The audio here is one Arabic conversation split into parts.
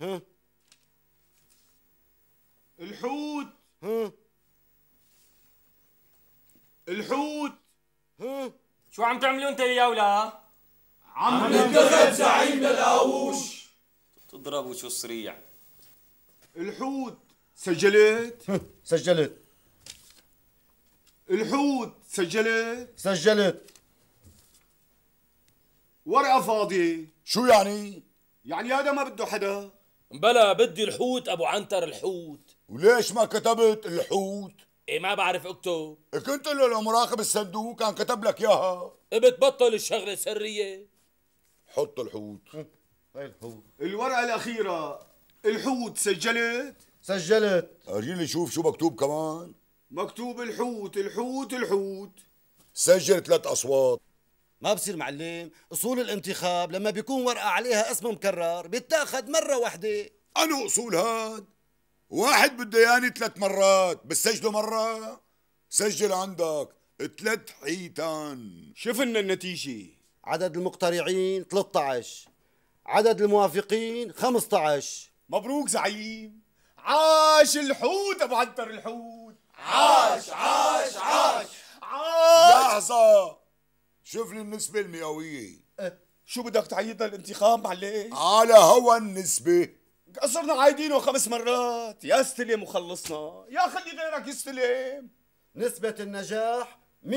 ها الحوت ها الحوت ها شو عم تعملوا انت يا ولا عم ننتخب زعيم للقاووش تضربوا شو سريع الحوت سجلت سجلت الحوت سجلت سجلت ورقة فاضية شو يعني؟ يعني هذا ما بده حدا بلا بدي الحوت ابو عنتر الحوت وليش ما كتبت الحوت؟ ايه ما بعرف اكتب إيه، كنت له لو مراقب الصندوق كان كتب لك اياها إيه، بتبطل الشغله سريه حط الحوت الحوت الورقه الاخيره الحوت سجلت سجلت وريني شوف شو مكتوب كمان مكتوب الحوت الحوت الحوت سجل ثلاث اصوات ما بصير معلم اصول الانتخاب لما بيكون ورقه عليها اسم مكرر بتاخذ مره واحده انا اصول هاد واحد بده ياني ثلاث مرات بسجله مره سجل عندك ثلاث حيتان شفنا النتيجه عدد المقترعين 13 عدد الموافقين 15 مبروك زعيم عاش الحوت ابو عنتر الحوت عاش عاش عاش عاش لحظه شوف لي النسبة المئوية إيه. شو بدك تعيدنا الانتخاب معلش؟ على هوا النسبة صرنا عايدينه خمس مرات يا استلم وخلصنا يا خلي غيرك يستلم نسبة النجاح 110%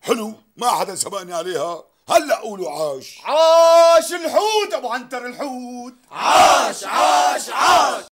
حلو ما حدا سبقني عليها هلا قولوا عاش عاش الحوت ابو عنتر الحوت عاش عاش عاش